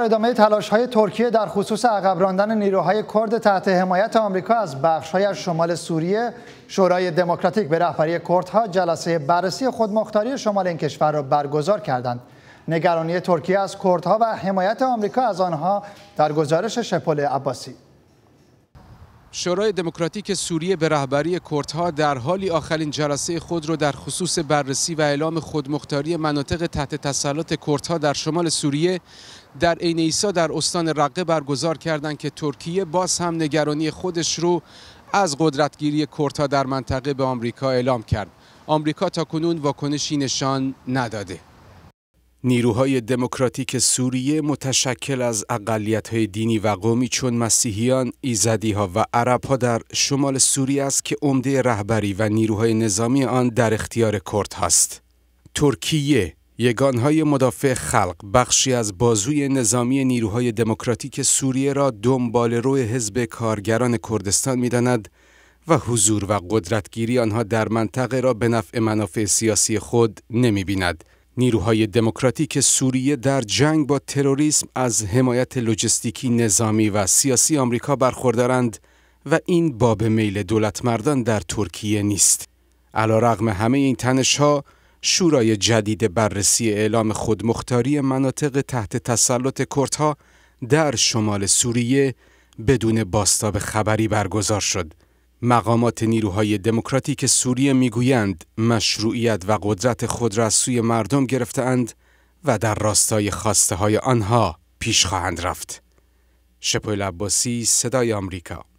در ادامه تلاش های ترکیه در خصوص عقب راندن نیروهای کرد تحت حمایت آمریکا از بخش های شمال سوریه شورای دموکراتیک به رهبری کردها جلسه بررسی خودمختاری شمال این کشور را برگزار کردند نگرانی ترکیه از کردها و حمایت آمریکا از آنها در گزارش شپل عباسی شورای دموکراتیک سوریه به رهبری کردها در حالی آخرین جلسه خود را در خصوص بررسی و اعلام خودمختاری مناطق تحت تسلط کردها در شمال سوریه در عین ایسا در استان رقه برگزار کردند که ترکیه باز هم نگرانی خودش رو از قدرتگیری کردها در منطقه به آمریکا اعلام کرد آمریکا تا کنون واکنشی نشان نداده نیروهای دموکراتیک سوریه متشکل از اقلیت‌های دینی و قومی چون مسیحیان، ایزدیها و عربها در شمال سوریه است که عمده رهبری و نیروهای نظامی آن در اختیار کرد است. ترکیه یگانهای مدافع خلق بخشی از بازوی نظامی نیروهای دموکراتیک سوریه را دنبال روی حزب کارگران کردستان میداند و حضور و قدرتگیری آنها در منطقه را به نفع منافع سیاسی خود نمی‌بیند. نیروهای دموکراتیک سوریه در جنگ با تروریسم از حمایت لوجستیکی نظامی و سیاسی آمریکا برخوردارند و این باب میل دولتمردان در ترکیه نیست. علا رغم همه این تنش ها، شورای جدید بررسی اعلام خودمختاری مناطق تحت تسلط کردها در شمال سوریه بدون باستاب خبری برگزار شد. مقامات نیروهای دموکراتیک سوریه میگویند مشروعیت و قدرت خود را از سوی مردم گرفتهاند و در راستای خواسته های آنها پیش خواهند رفت. شپول عباسی صدای آمریکا